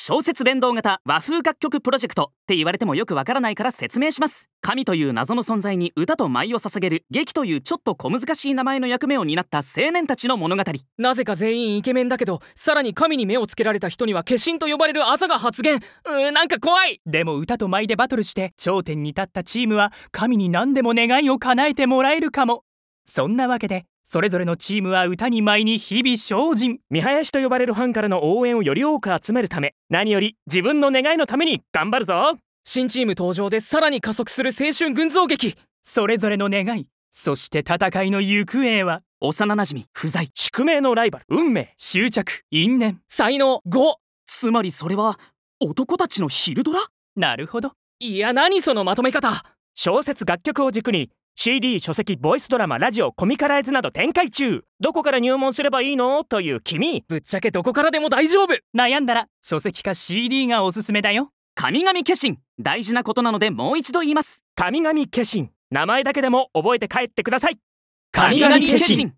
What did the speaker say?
小説連動型和風楽曲プロジェクトって言われてもよくわからないから説明します神という謎の存在に歌と舞を捧げる劇というちょっと小難しい名前の役目を担った青年たちの物語なぜか全員イケメンだけどさらに神に目をつけられた人には化身と呼ばれるあざが発言うーなんか怖いでも歌と舞でバトルして頂点に立ったチームは神に何でも願いを叶えてもらえるかもそんなわけでそれぞれのチームは歌に舞に日々精進見林と呼ばれるファンからの応援をより多く集めるため何より自分の願いのために頑張るぞ新チーム登場でさらに加速する青春群像劇それぞれの願いそして戦いの行方は幼なじみ不在宿命のライバル運命執着因縁才能5つまりそれは男たちの昼ドラなるほどいや何そのまとめ方小説楽曲を軸に CD 書籍ボイスドラマラジオコミカライズなど展開中どこから入門すればいいのという君ぶっちゃけどこからでも大丈夫悩んだら書籍か CD がおすすめだよ神々化身大事なことなのでもう一度言います神々化身名前だけでも覚えて帰ってください神々化身